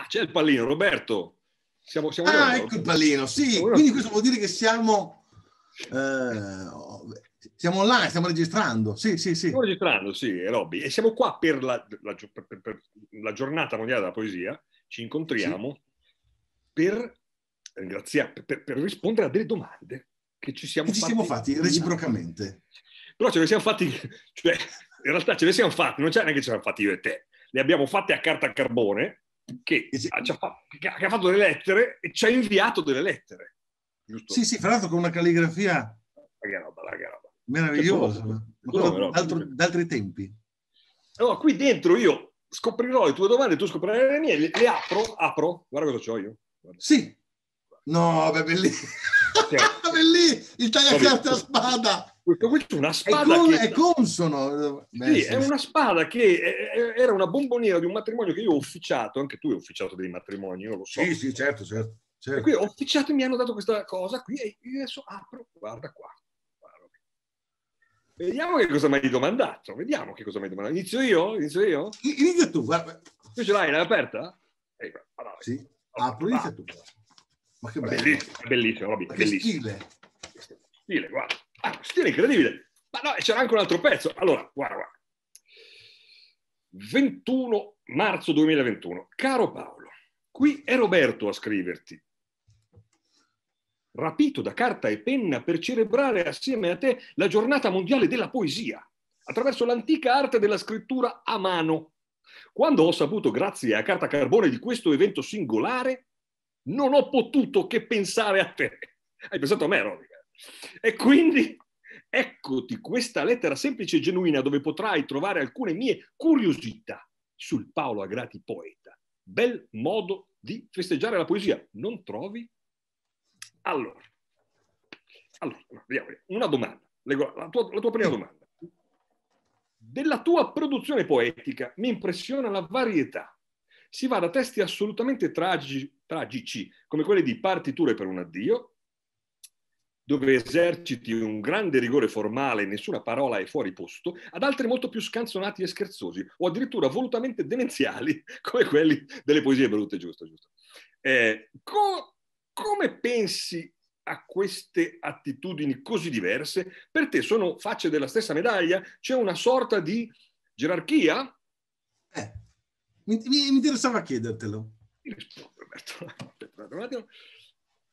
Ah, c'è il pallino, Roberto. Siamo, siamo ah, ecco il pallino, sì. Quindi questo vuol dire che siamo, eh, siamo online, stiamo registrando. Sì, sì, sì. Stiamo registrando, sì, Robby. E siamo qua per la, la, per, per la, giornata mondiale della poesia. Ci incontriamo sì. per, per, per, rispondere a delle domande che ci siamo, che ci siamo fatti reciprocamente. Però ce le siamo fatti, cioè, in realtà ce le siamo fatti, non c'è neanche ce le abbiamo fatti io e te. Le abbiamo fatte a carta a carbone che, ha, che ha fatto delle lettere e ci ha inviato delle lettere. Giusto? Sì, sì, fra l'altro con una calligrafia. Che roba, che roba. Meravigliosa, no, d'altri tempi. Allora, qui dentro io scoprirò le tue domande, tu scoprirai le mie, le, le apro, apro, guarda cosa ho io. Guarda. Sì. No, beh, bellissimo. bellissimo, il tagliacarte a spada. Questo è una spada. È, con, che... è consono. Beh, sì, sì, è una spada che è, era una bomboniera di un matrimonio che io ho officiato. Anche tu hai officiato dei matrimoni, io lo so. Sì, sì, certo, certo. certo. qui ho officiato e mi hanno dato questa cosa qui e adesso apro, guarda qua. Vediamo che cosa mi hai domandato. Vediamo che cosa mi hai domandato. Inizio io? Inizio io? Inizio tu, guarda. Tu ce l'hai, l'hai aperta? Eh, allora, sì, apro, inizio tu. Ma che bello. Bellissimo, bellissimo, Robby, bellissimo. Stile. Stile, guarda. Ah, stile incredibile. Ma no, c'era anche un altro pezzo. Allora, guarda, guarda. 21 marzo 2021. Caro Paolo, qui è Roberto a scriverti. Rapito da carta e penna per celebrare assieme a te la giornata mondiale della poesia, attraverso l'antica arte della scrittura a mano. Quando ho saputo, grazie a Carta Carbone, di questo evento singolare, non ho potuto che pensare a te. Hai pensato a me, Roby? E quindi eccoti questa lettera semplice e genuina dove potrai trovare alcune mie curiosità sul Paolo Agrati poeta. Bel modo di festeggiare la poesia, non trovi? Allora, allora vediamo, una domanda, la tua, la tua prima domanda. Della tua produzione poetica mi impressiona la varietà. Si va da testi assolutamente tragici, tragici come quelli di Partiture per un addio, dove eserciti un grande rigore formale nessuna parola è fuori posto, ad altri molto più scanzonati e scherzosi, o addirittura volutamente demenziali, come quelli delle poesie brutte, giusto, giusto. Eh, co- come pensi a queste attitudini così diverse? Per te sono facce della stessa medaglia? C'è una sorta di gerarchia? Eh, mi, mi, mi interessava chiedertelo. Rispondo, Roberto. Aspetta un attimo.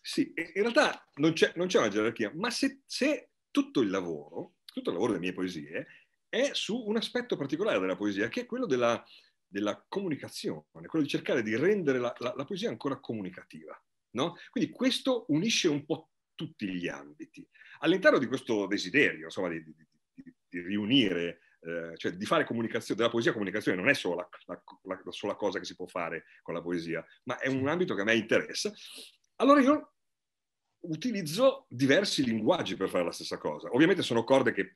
Sì, in realtà non c'è, non c'è una gerarchia, ma se, se, tutto il lavoro, tutto il lavoro delle mie poesie, è su un aspetto particolare della poesia, che è quello della, della comunicazione, quello di cercare di rendere la, la, la poesia ancora comunicativa. No? Quindi questo unisce un po' tutti gli ambiti. All'interno di questo desiderio, insomma, di, di, di, di riunire eh, cioè di fare comunicazione, della poesia comunicazione non è solo la, la, la, la, sola cosa che si può fare con la poesia, ma è un ambito che a me interessa. Allora io utilizzo diversi linguaggi per fare la stessa cosa. Ovviamente sono corde che,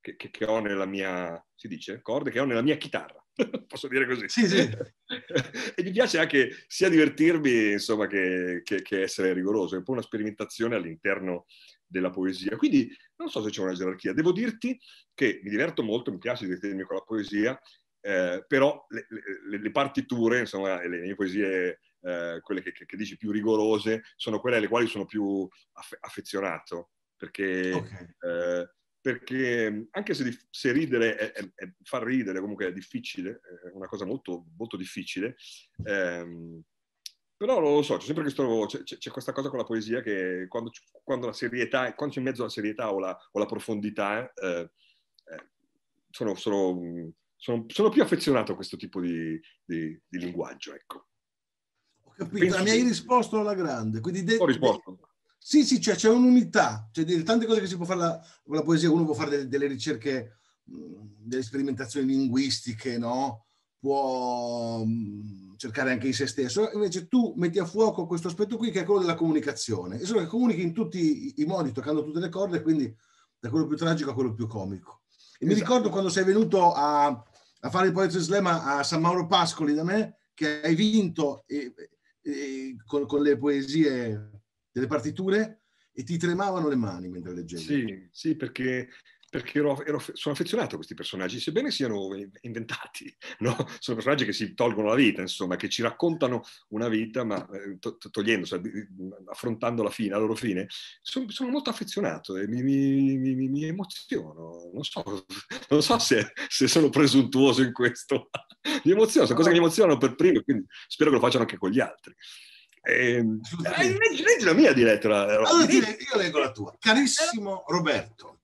che, che ho nella mia, si dice, corde che ho nella mia chitarra, posso dire così. Sì, sì. e mi piace anche sia divertirmi, insomma, che, che, essere rigoroso. È un po' una sperimentazione all'interno della poesia. Quindi non so se c'è una gerarchia. Devo dirti che mi diverto molto, mi piace divertirmi con la poesia, eh, però le, le, le partiture, insomma, le mie poesie eh, quelle che, che, che, dici più rigorose, sono quelle alle quali sono più aff- affezionato, perché, okay. eh, perché, anche se, dif- se ridere è, è, è, far ridere comunque è difficile, è una cosa molto, molto difficile, ehm, però lo so, c'è sempre questo, c'è, c'è, questa cosa con la poesia che quando, quando, la serietà, quando c'è in mezzo la serietà o la, o la profondità, eh, eh sono, sono, sono, sono, più affezionato a questo tipo di, di, di linguaggio, ecco. Capito? Pensi... Mi hai risposto alla grande. Quindi de- Ho risposto. sì, sì, cioè, c'è un'unità, cioè tante cose che si può fare la, la poesia, uno può fare delle, delle ricerche, mh, delle sperimentazioni linguistiche, no? Può cercare anche in se stesso, invece tu metti a fuoco questo aspetto qui che è quello della comunicazione, e solo che comunichi in tutti i, i modi, toccando tutte le corde, quindi da quello più tragico a quello più comico. E esatto. mi ricordo quando sei venuto a, a fare il Poetry Slam a San Mauro Pascoli da me, che hai vinto e, eh, con, con, le poesie delle partiture e ti tremavano le mani mentre leggevi. Sì, sì, perché perché ero, ero, sono affezionato a questi personaggi, sebbene siano inventati, no? sono personaggi che si tolgono la vita, insomma, che ci raccontano una vita, ma eh, to- togliendo, cioè, affrontando la fine, la loro fine. Sono, sono molto affezionato e mi, mi, mi, mi emoziono. Non so, non so se, se, sono presuntuoso in questo, mi emoziono, sono cose che mi emozionano per primo, quindi spero che lo facciano anche con gli altri. Ehm, eh, leggi, leggi la mia diretta. Allora, io leggo la tua. Carissimo Roberto,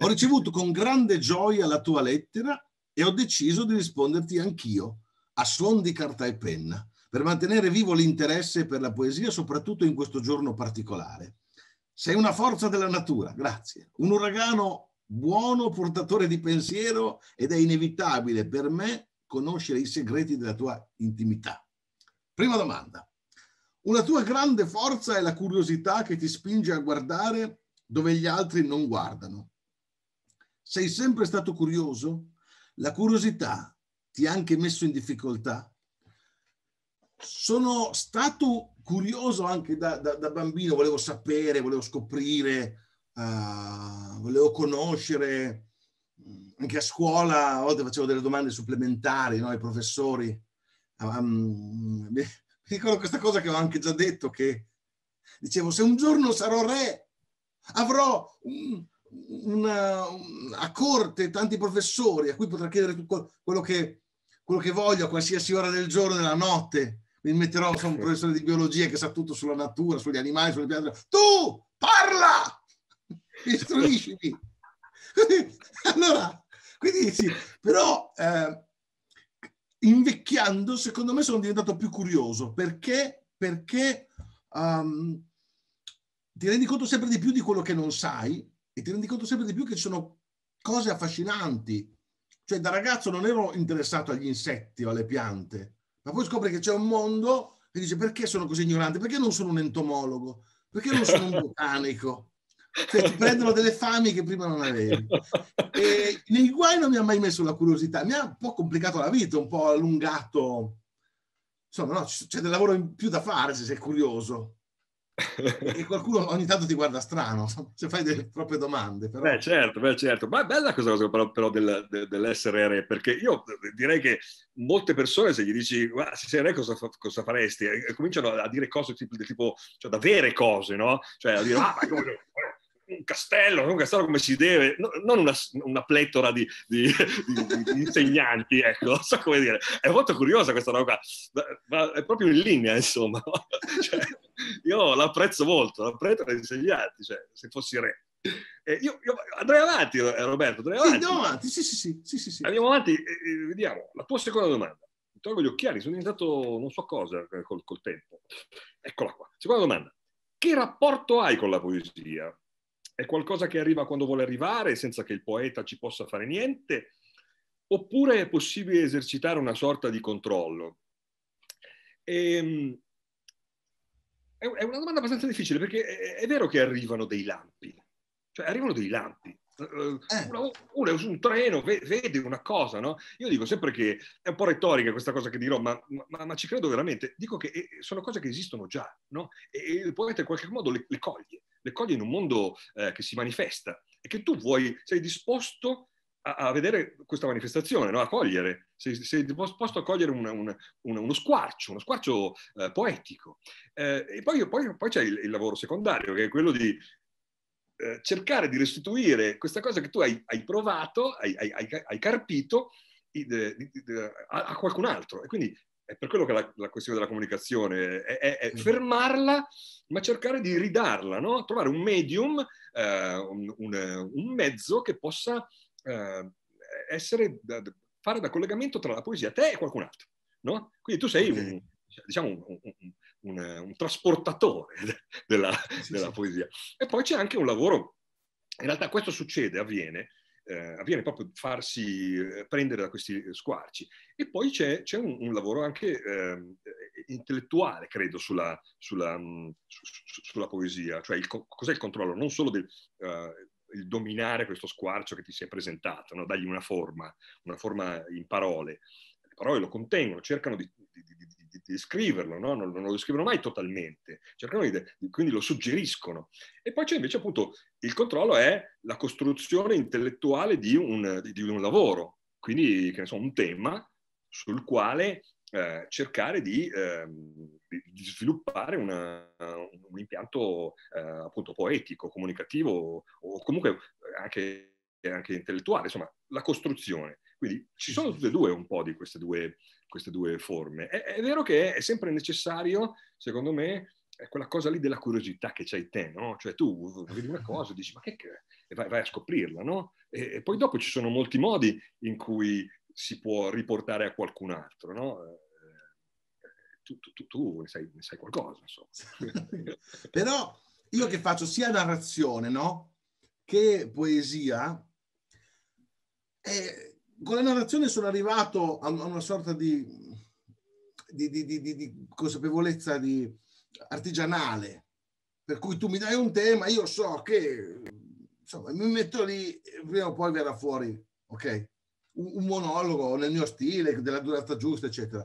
ho ricevuto con grande gioia la tua lettera e ho deciso di risponderti anch'io, a suon di carta e penna, per mantenere vivo l'interesse per la poesia, soprattutto in questo giorno particolare. Sei una forza della natura, grazie. Un uragano buono, portatore di pensiero ed è inevitabile per me conoscere i segreti della tua intimità. Prima domanda. Una tua grande forza è la curiosità che ti spinge a guardare dove gli altri non guardano. Sei sempre stato curioso? La curiosità ti ha anche messo in difficoltà? Sono stato curioso anche da, da, da bambino, volevo sapere, volevo scoprire, uh, volevo conoscere. Anche a scuola a volte facevo delle domande supplementari no, ai professori. Um, mi ricordo questa cosa che ho anche già detto, che dicevo, se un giorno sarò re, avrò un, una, a corte tanti professori a cui potrà chiedere tutto quello che, quello che voglio a qualsiasi ora del giorno della notte. Mi metterò a un professore di biologia che sa tutto sulla natura, sugli animali, sulle piante. Tu parla! Istruisci! allora, quindi dici, però eh, invecchiando, secondo me sono diventato più curioso perché, perché um, ti rendi conto sempre di più di quello che non sai e ti rendi conto sempre di più che ci sono cose affascinanti. Cioè, da ragazzo non ero interessato agli insetti o alle piante, ma poi scopri che c'è un mondo e dici perché sono così ignorante? Perché non sono un entomologo? Perché non sono un botanico? Cioè, ti prendono delle fami che prima non avevi. E nei guai non mi ha mai messo la curiosità, mi ha un po' complicato la vita, un po' allungato. Insomma, no, c'è del lavoro in più da fare se sei curioso. e qualcuno ogni tanto ti guarda strano, se fai delle proprie domande. Però. Beh, certo, beh, certo. Ma è bella questa cosa però, però del, de, dell'essere re, perché io direi che molte persone, se gli dici, ma se sei re cosa, cosa faresti? E cominciano a dire cose tipo, tipo cioè da vere cose, no? Cioè a dire, ah, ma come, eh, un castello, un castello come si deve, non una, una pletora di, di, di, di, insegnanti, ecco, non so come dire. È molto curiosa questa roba, ma, ma è proprio in linea, insomma. Cioè, io l'apprezzo molto, l'apprezzo dagli insegnanti, cioè, se fossi re. Eh, io, io, andrei avanti, eh, Roberto. Andrei avanti. Sì, andiamo avanti. Sì, sì, sì, sì, sì. Andiamo avanti, eh, vediamo. La tua seconda domanda. Mi tolgo gli occhiali, sono diventato non so cosa eh, col, col tempo. Eccola qua. Seconda domanda. Che rapporto hai con la poesia? È qualcosa che arriva quando vuole arrivare, senza che il poeta ci possa fare niente? Oppure è possibile esercitare una sorta di controllo? E, ehm, è una domanda abbastanza difficile perché è, è vero che arrivano dei lampi, cioè arrivano dei lampi, eh. eh. uno è su un treno, vede una cosa, no? Io dico sempre che è un po' retorica questa cosa che dirò, ma, ma, ma ci credo veramente. Dico che eh, sono cose che esistono già, no? E il poeta in qualche modo le, le coglie, le coglie in un mondo eh, che si manifesta e che tu vuoi, sei disposto a, a vedere questa manifestazione, no? a cogliere, sei, sei disposto a cogliere una, una, una, uno squarcio, uno squarcio eh, poetico. Eh, e poi, poi, poi c'è il, il, lavoro secondario, che è quello di eh, cercare di restituire questa cosa che tu hai, hai provato, hai, hai, hai carpito di, di, di, a, a qualcun altro. E quindi è per quello che la, la questione della comunicazione è, è, è, mm. fermarla, ma cercare di ridarla, no? trovare un medium, eh, un, un, un, mezzo che possa eh, essere, da, fare da collegamento tra la poesia te e qualcun altro. No? Quindi tu sei un, diciamo un, un, un, un trasportatore della, sì, della sì. poesia. E poi c'è anche un lavoro, in realtà questo succede, avviene, eh, avviene proprio farsi eh, prendere da questi squarci. E poi c'è, c'è un, un, lavoro anche eh, intellettuale, credo, sulla, sulla, mm, su, sulla, poesia, cioè il, cos'è il controllo non solo del, uh, il dominare questo squarcio che ti si è presentato, no? dagli una forma, una forma in parole. Le parole lo contengono, cercano di, di, di, di descriverlo, no? non, non, lo descrivono mai totalmente, cercano quindi lo suggeriscono. E poi c'è invece appunto il controllo è la costruzione intellettuale di un, un lavoro, quindi che ne so, un tema sul quale eh, cercare di, eh, di sviluppare una, un impianto eh, appunto poetico, comunicativo o comunque anche, anche, intellettuale, insomma la costruzione. Quindi ci sono tutte e due un po' di queste due, queste due forme. È, è, vero che è sempre necessario, secondo me, eh, quella cosa lì della curiosità che c'hai te, no? Cioè tu vedi una cosa e dici ma che... è? E vai, vai, a scoprirla, no? E, e, poi dopo ci sono molti modi in cui si può riportare a qualcun altro, no? Eh, tu, tu, tu, tu ne, sai, ne sai qualcosa, insomma. Però io che faccio sia narrazione, no? Che poesia, e eh, con la narrazione sono arrivato a una sorta di, di, di, di, consapevolezza di artigianale, per cui tu mi dai un tema, io so che insomma, mi metto lì, e prima o poi verrà fuori, ok? un monologo nel mio stile, della durata giusta, eccetera.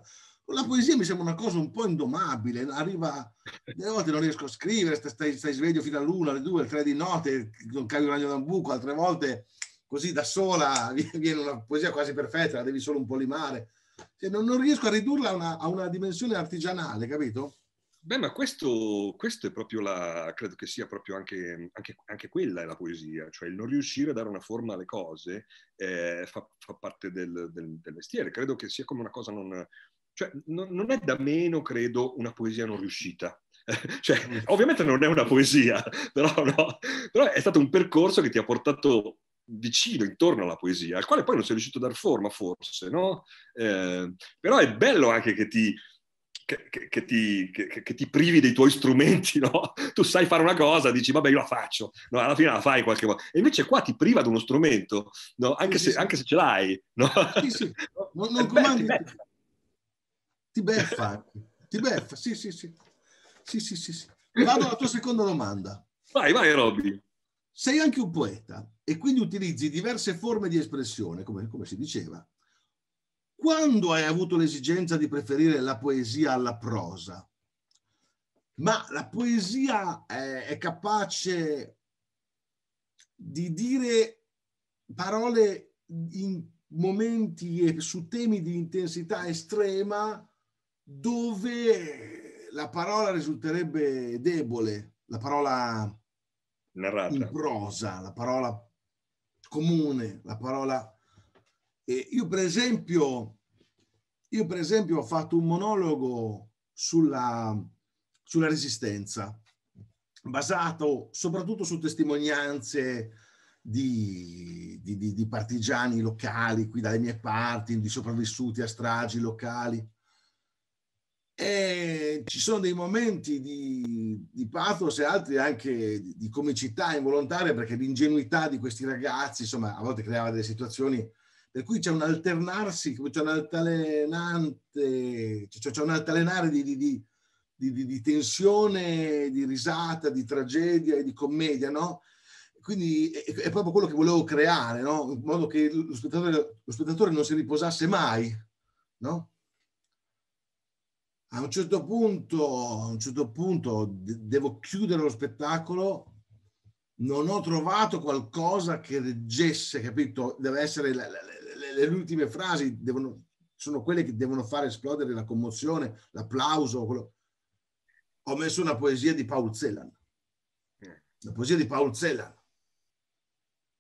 La poesia mi sembra una cosa un po' indomabile, arriva, delle volte non riesco a scrivere, stai, stai sveglio fino all'una, alle due, alle tre di notte, non cavi un ragno da un buco, altre volte così da sola viene una poesia quasi perfetta, la devi solo un po' limare. Cioè, non, non, riesco a ridurla a una, a una dimensione artigianale, capito? Beh, ma questo, questo, è proprio la, credo che sia proprio anche, anche, anche, quella è la poesia, cioè il non riuscire a dare una forma alle cose eh, fa, fa, parte del, del, del, mestiere, credo che sia come una cosa non, cioè non, non è da meno, credo, una poesia non riuscita, cioè, mm. ovviamente non è una poesia, però, no, però, è stato un percorso che ti ha portato vicino, intorno alla poesia, al quale poi non sei riuscito a dar forma, forse, no? Eh, però è bello anche che ti, che, che, che, ti, che, ti, privi dei tuoi strumenti, no? Tu sai fare una cosa, dici vabbè io la faccio, no? Alla fine la fai in qualche modo. E invece qua ti priva di uno strumento, no? Anche, sì, se, sì. anche se, ce l'hai, no? Sì, sì. Non, non comandi. Beh, ti beffa. Ecco. ti beffa, sì, sì, sì. Sì, sì, sì, sì. Vado alla tua seconda domanda. Vai, vai Robby. Sei anche un poeta e quindi utilizzi diverse forme di espressione, come, come si diceva quando hai avuto l'esigenza di preferire la poesia alla prosa? Ma la poesia è, è capace di dire parole in momenti e su temi di intensità estrema dove la parola risulterebbe debole, la parola narrata in prosa, la parola comune, la parola eh, io, per esempio, io, per esempio, ho fatto un monologo sulla, sulla resistenza, basato soprattutto su testimonianze di, di, di, di, partigiani locali qui dalle mie parti, di sopravvissuti a stragi locali. E ci sono dei momenti di, pathos e altri anche di, comicità involontaria perché l'ingenuità di questi ragazzi, insomma, a volte creava delle situazioni per cui c'è un alternarsi, c'è un altalenante, c'è, c'è un altalenare di, di, di di, di, di, tensione, di risata, di tragedia e di commedia, no? Quindi è, è, proprio quello che volevo creare, no? In modo che lo spettatore, lo spettatore non si riposasse mai, no? A un certo punto, a un certo punto de- devo chiudere lo spettacolo, non ho trovato qualcosa che reggesse, capito? Deve essere la, la, le ultime frasi devono, sono quelle che devono far esplodere la commozione, l'applauso. Quello. Ho messo una poesia di Paul Celan. La poesia di Paul Celan.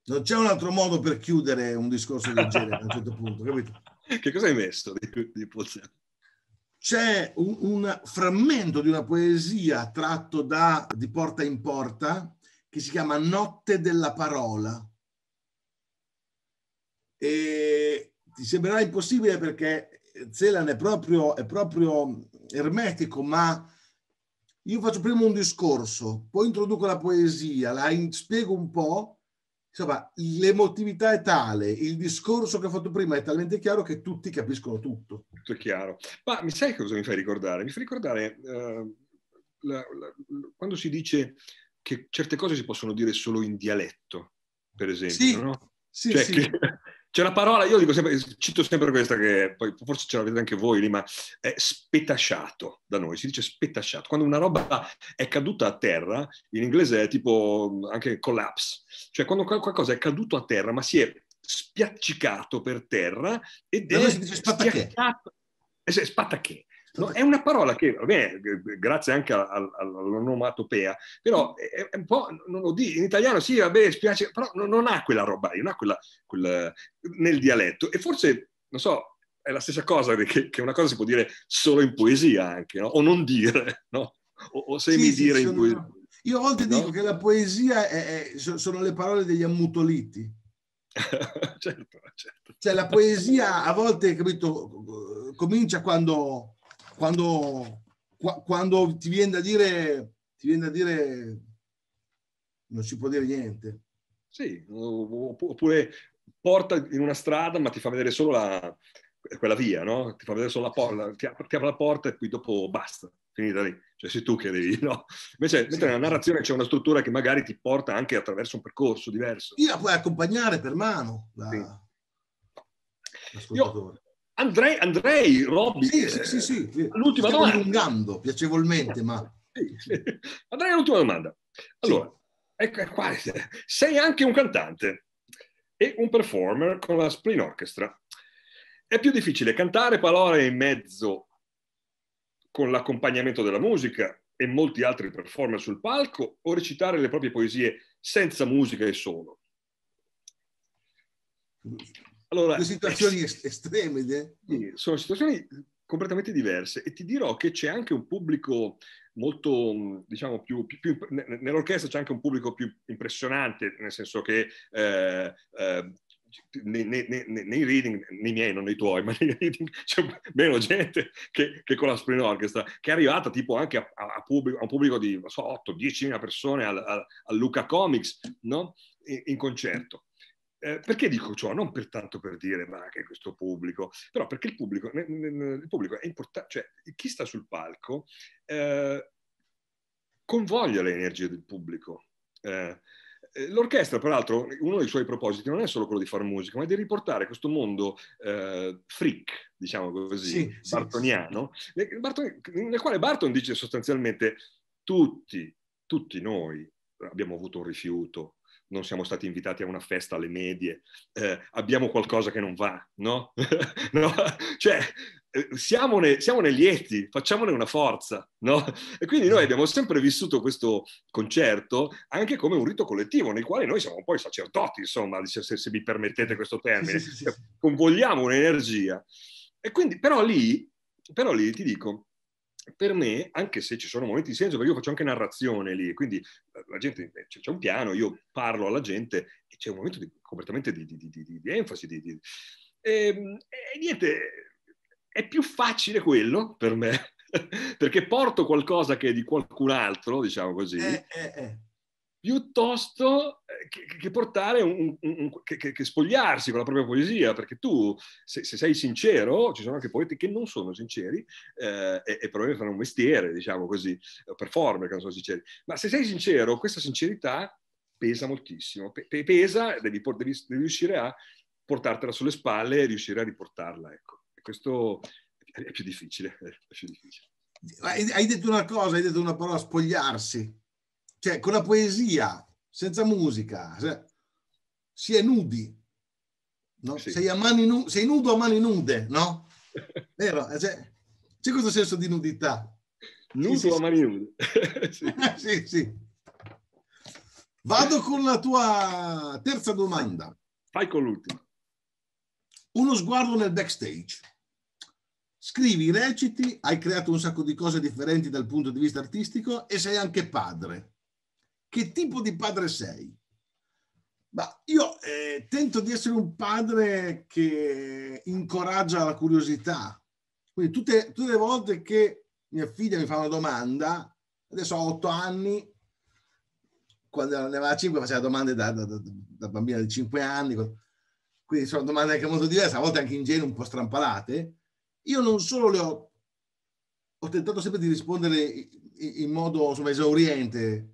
Non c'è un altro modo per chiudere un discorso del genere a un certo punto, capito? Che cosa hai messo di, di Paul Celan? C'è un, un frammento di una poesia tratto da Di Porta in Porta che si chiama Notte della Parola e ti sembrerà impossibile perché Zelan è proprio, è proprio ermetico, ma io faccio prima un discorso, poi introduco la poesia, la in, spiego un po'. Insomma, l'emotività è tale, il discorso che ho fatto prima è talmente chiaro che tutti capiscono tutto. Tutto è chiaro. Ma mi sai cosa mi fai ricordare? Mi fai ricordare uh, la, la, quando si dice che certe cose si possono dire solo in dialetto, per esempio, sì, no? Sì, cioè sì. Che c'è una parola, io dico sempre, cito sempre questa che poi forse ce l'avete anche voi lì, ma è spetasciato da noi, si dice spetasciato. Quando una roba è caduta a terra, in inglese è tipo anche collapse, cioè quando qualcosa è caduto a terra ma si è spiaccicato per terra ed è... Da noi si dice spattacchè. Spattacchè. No, è una parola che, bene, grazie anche all'onomatopea, però mm. è, un po', non lo dico, in italiano sì, vabbè, spiace, però non, ha quella roba non ha quella, quella, nel dialetto. E forse, non so, è la stessa cosa che, che una cosa si può dire solo in poesia anche, no? o non dire, no? o, o semi dire sì, in poesia. Una... Io a volte no? dico che la poesia è, è, sono le parole degli ammutoliti. certo, certo. Cioè la poesia a volte, capito, comincia quando quando, quando ti viene da dire, ti viene da dire, non si può dire niente. Sì, oppure porta in una strada ma ti fa vedere solo la, quella via, no? Ti fa vedere solo la porta, ti, apre la porta e poi dopo basta, finita lì. Cioè sei tu che devi, no? Invece, mentre nella narrazione c'è una struttura che magari ti porta anche attraverso un percorso diverso. Io la puoi accompagnare per mano. La... Sì. Io Andrei, Andrei Robby. Eh, sì, sì, sì, sì. L'ultima Stiamo domanda. allungando piacevolmente, ma... Andrei all'ultima domanda. Allora, ecco qua. Sei anche un cantante e un performer con la Spring Orchestra. È più difficile cantare parole in mezzo con l'accompagnamento della musica e molti altri performer sul palco o recitare le proprie poesie senza musica e solo? allora, due situazioni eh, es- estreme. Eh? sono situazioni completamente diverse e ti dirò che c'è anche un pubblico molto, diciamo, più, più, più nell'orchestra c'è anche un pubblico più impressionante, nel senso che eh, eh, nei, nei, nei, reading, nei miei, non nei tuoi, ma nei reading c'è meno gente che, che con la Spring Orchestra, che è arrivata tipo anche a, a, pubblico, a un pubblico di so, 8-10 mila persone al, a, a Luca Comics, no? in, in concerto. Eh, perché dico ciò? Non per tanto per dire ma che questo pubblico, però perché il pubblico, il pubblico è importante, cioè chi sta sul palco eh, convoglia le energie del pubblico. Eh, eh L'orchestra, peraltro, uno dei suoi propositi non è solo quello di fare musica, ma è di riportare questo mondo eh, freak, diciamo così, sì, bartoniano, sì, sì. Barton, nel quale Barton dice sostanzialmente tutti, tutti noi abbiamo avuto un rifiuto, non siamo stati invitati a una festa alle medie, eh, abbiamo qualcosa che non va, no? no? Cioè, eh, siamone, siamone lieti, facciamone una forza, no? E quindi noi abbiamo sempre vissuto questo concerto anche come un rito collettivo, nel quale noi siamo poi sacerdoti, insomma, se, se, se mi permettete questo termine, sì, sì, sì, convogliamo un'energia. E quindi, però lì, però lì ti dico, per me, anche se ci sono momenti di senso, perché io faccio anche narrazione lì, quindi eh, la gente, eh, c'è un piano, io parlo alla gente e c'è un momento di, completamente di, di, di, di enfasi. Ehm, e, e niente, è più facile quello per me, perché porto qualcosa che è di qualcun altro, diciamo così. Eh, eh, eh piuttosto eh, che, che portare un, un, un, che, che, spogliarsi con la propria poesia, perché tu, se, se, sei sincero, ci sono anche poeti che non sono sinceri eh, e, e, probabilmente fanno un mestiere, diciamo così, performer che non sono sinceri, ma se sei sincero, questa sincerità pesa moltissimo, P- pesa, devi, devi, devi, riuscire a portartela sulle spalle e riuscire a riportarla, ecco. E questo è più difficile. È più difficile. Hai detto una cosa, hai detto una parola, spogliarsi cioè con la poesia, senza musica, se, si è nudi, no? sì. sei, nu- sei, nudo a mani nude, no? Vero? Cioè, c'è questo senso di nudità. Nudo sì, a mani nude. sì, sì. Vado con la tua terza domanda. Fai con l'ultima. Uno sguardo nel backstage. Scrivi, reciti, hai creato un sacco di cose differenti dal punto di vista artistico e sei anche padre che tipo di padre sei? Ma io eh, tento di essere un padre che incoraggia la curiosità. Quindi tutte, tutte le volte che mia figlia mi fa una domanda, adesso ha otto anni, quando ne aveva cinque faceva domande da, da, da, da bambina di cinque anni, quindi sono domande anche molto diverse, a volte anche ingenue, un po' strampalate. Io non solo le ho, ho tentato sempre di rispondere in modo insomma, esauriente,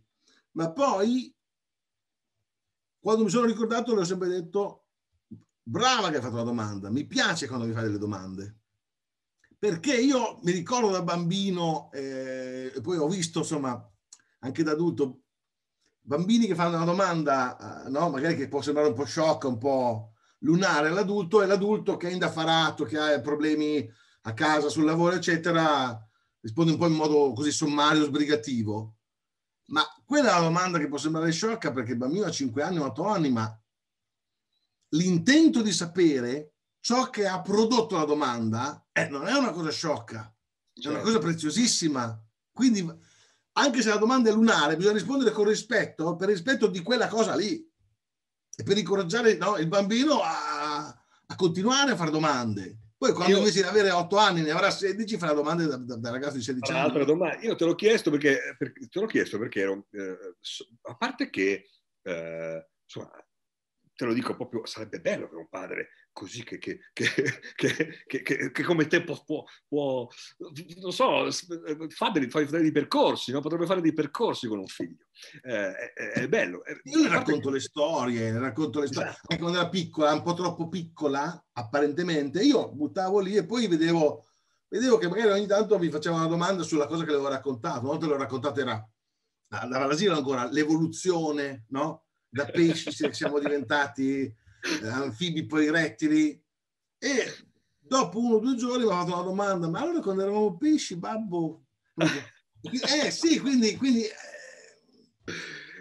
ma poi quando mi sono ricordato le ho sempre detto brava che hai fatto la domanda, mi piace quando mi fai delle domande. Perché io mi ricordo da bambino, eh, e poi ho visto, insomma, anche da adulto, bambini che fanno una domanda, eh, no? magari che può sembrare un po' sciocca, un po' lunare all'adulto, e l'adulto che è indaffarato, che ha problemi a casa, sul lavoro, eccetera, risponde un po' in modo così sommario, sbrigativo. Ma quella è una domanda che può sembrare sciocca perché il bambino ha 5 anni, 8 anni, ma l'intento di sapere ciò che ha prodotto la domanda eh, non è una cosa sciocca, certo. è una certo. cosa preziosissima. Quindi, anche se la domanda è lunare, bisogna rispondere con rispetto, per rispetto di quella cosa lì, e per incoraggiare no, il bambino a, a continuare a fare domande. Poi quando io... invece di avere 8 anni ne avrà 16, farà domande da, da, da ragazzo di 16 anni. Un'altra domanda. Io te l'ho chiesto perché, perché, te l'ho chiesto perché ero, eh, a parte che, eh, insomma, te lo dico proprio, sarebbe bello per un padre così che, che, che, che, come tempo può, può, non so, fa dei, fa dei percorsi, no? potrebbe fare dei percorsi con un figlio. Eh, è, è, bello. Eh, io le racconto le storie, le racconto le storie. Esatto. Anche quando era piccola, un po' troppo piccola, apparentemente, io buttavo lì e poi vedevo, vedevo che magari ogni tanto mi faceva una domanda sulla cosa che le avevo raccontato. Una volta le ho raccontato era, dall'asilo ancora, l'evoluzione, no? Da pesci siamo diventati eh, anfibi, poi rettili. E dopo uno o due giorni mi ha fatto la domanda, ma allora quando eravamo pesci, babbo... Eh sì, quindi... quindi eh,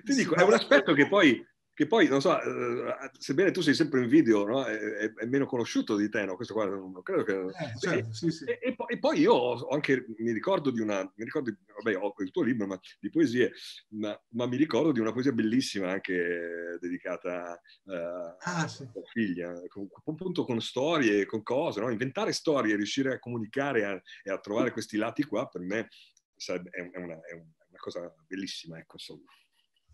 ti dico, è un aspetto che poi che poi, non so, eh, eh, sebbene tu sei sempre in video, no? è, è, è, meno conosciuto di te, no? Questo qua non credo che... Eh, certo, e, sì, sì. E, e, poi io ho anche, mi ricordo di una, mi ricordo, vabbè, ho il tuo libro ma, di poesie, ma, ma, mi ricordo di una poesia bellissima anche dedicata uh, ah, sì. a tua figlia, con, appunto con storie, con cose, no? Inventare storie, riuscire a comunicare a, e a trovare questi lati qua, per me sarebbe, è, una, è una cosa bellissima, ecco, insomma.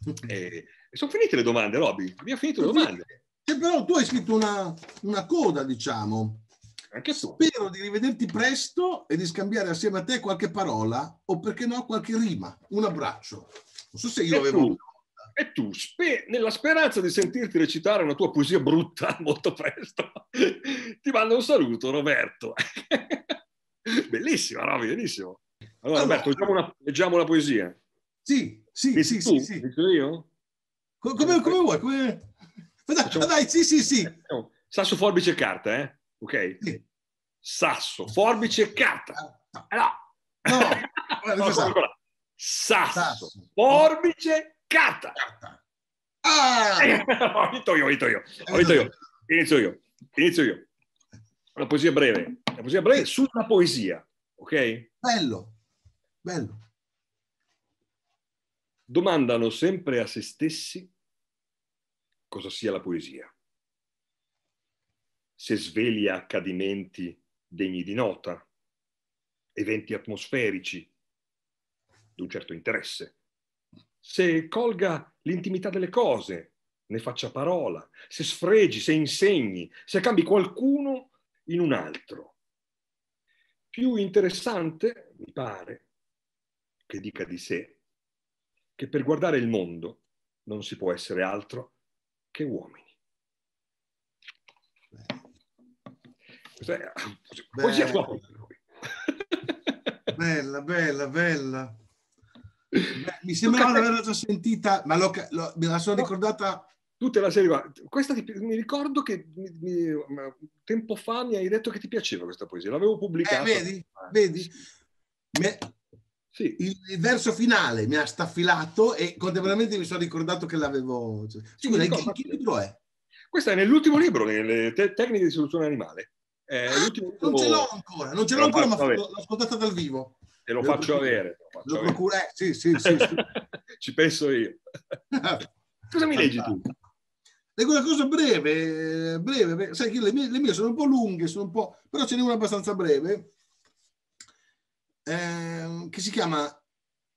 E, sono finite le domande, Robby. Abbiamo finito le domande. Che però tu hai scritto una, una coda, diciamo. Anche tu. Spero di rivederti presto e di scambiare assieme a te qualche parola o perché no qualche rima. Un abbraccio. Non so se io e avevo... Tu, e tu, spe- nella speranza di sentirti recitare una tua poesia brutta molto presto, ti mando un saluto, Roberto. Bellissima, Roby, benissimo. Allora, allora Roberto, leggiamo una, leggiamo una poesia. Sì, sì, Dici sì, sì, io? come, eh, come, ecco. vuoi? Come... Facciamo... Dai, sì, sì, sì. Sasso, forbice e carta, eh? Ok? Sì. Sasso, forbice e carta. Ah, eh, no, no. no Sasso. Sasso, forbice, carta. carta. Ah! Eh, ho vinto io, ho vinto io. Ho vinto io. Inizio io. Inizio io. La poesia breve. La poesia breve sulla poesia, ok? Bello, bello domandano sempre a se stessi cosa sia la poesia, se sveglia accadimenti degni di nota, eventi atmosferici di un certo interesse, se colga l'intimità delle cose, ne faccia parola, se sfregi, se insegni, se cambi qualcuno in un altro. Più interessante, mi pare, che dica di sé, che per guardare il mondo non si può essere altro che uomini. Cioè, Beh. Poesia uomo. Bella, bella, bella. Beh, mi sembrava di averla già sentita, ma lo, lo, me la sono ricordata. Tutta la serie, arrivata. Questa ti, mi ricordo che mi, mi, tempo fa mi hai detto che ti piaceva questa poesia, l'avevo eh, pubblicata. Eh, vedi, vedi. Me, sì. Il, il, verso finale mi ha staffilato e contemporaneamente mi sono ricordato che l'avevo... Cioè, scusa, sì, che, che libro è? Questo è nell'ultimo libro, nelle te- tecniche di soluzione animale. Eh, ah, Non ce l'ho ancora, non ce l'ho ancora, ma l'ho ascoltata dal vivo. Te lo, lo faccio procuro. avere. Lo, lo procuro, eh, sì, sì, sì, sì. Ci penso io. Cosa mi leggi tu? Leggo una cosa breve, breve, sai che le mie, le mie sono un po' lunghe, sono un po'... però ce n'è una abbastanza breve Ehm, che si chiama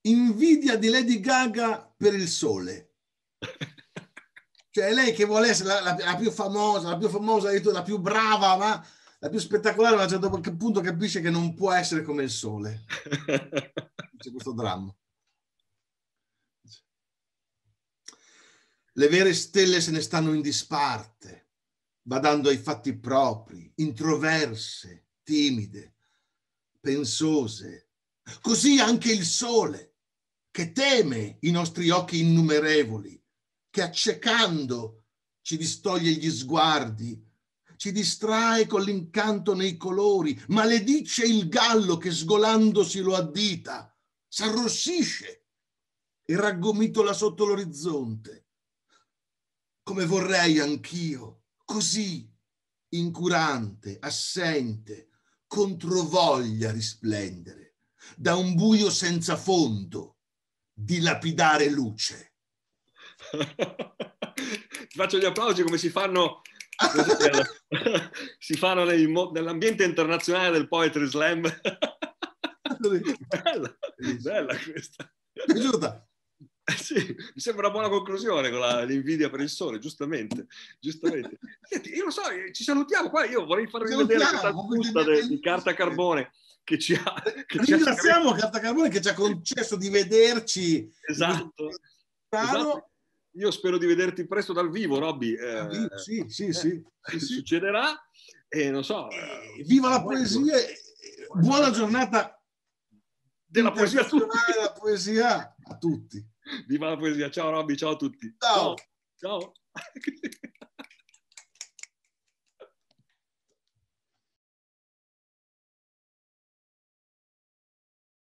Invidia di Lady Gaga per il sole. Cioè lei che vuole essere la, la, la più famosa, la più famosa, la più brava, ma la più spettacolare, ma a un certo punto capisce che non può essere come il sole. C'è questo dramma. Le vere stelle se ne stanno in disparte, badando ai fatti propri, introverse, timide, pensose. Così anche il sole, che teme i nostri occhi innumerevoli, che accecando ci distoglie gli sguardi, ci distrae con l'incanto nei colori, maledice il gallo che sgolandosi lo addita, s'arrossisce e raggomitola sotto l'orizzonte. Come vorrei anch'io, così, incurante, assente, controvoglia risplendere, da un buio senza fondo, dilapidare luce. Ti faccio gli applausi come si fanno, si fanno nei, nell'ambiente internazionale del Poetry Slam. bella, bella questa. Piaciuta? Eh sì, mi sembra una buona conclusione con l'invidia per il sole, giustamente. giustamente. Senti, io lo so, eh, ci salutiamo qua, io vorrei farvi vedere questa busta di, di carta carbone che ci ha... Che Ringraziamo ci ha... Carta Carbone che ci ha concesso di vederci. Esatto. esatto. esatto. Io spero di vederti presto dal vivo, Robby. Eh, sì, sì, eh, sì, sì, eh, Succederà e non so. Eh, viva la poesia! Buona giornata della poesia. Della poesia a tutti. Viva la poesia, ciao Robby, ciao a tutti. ciao. ciao. ciao.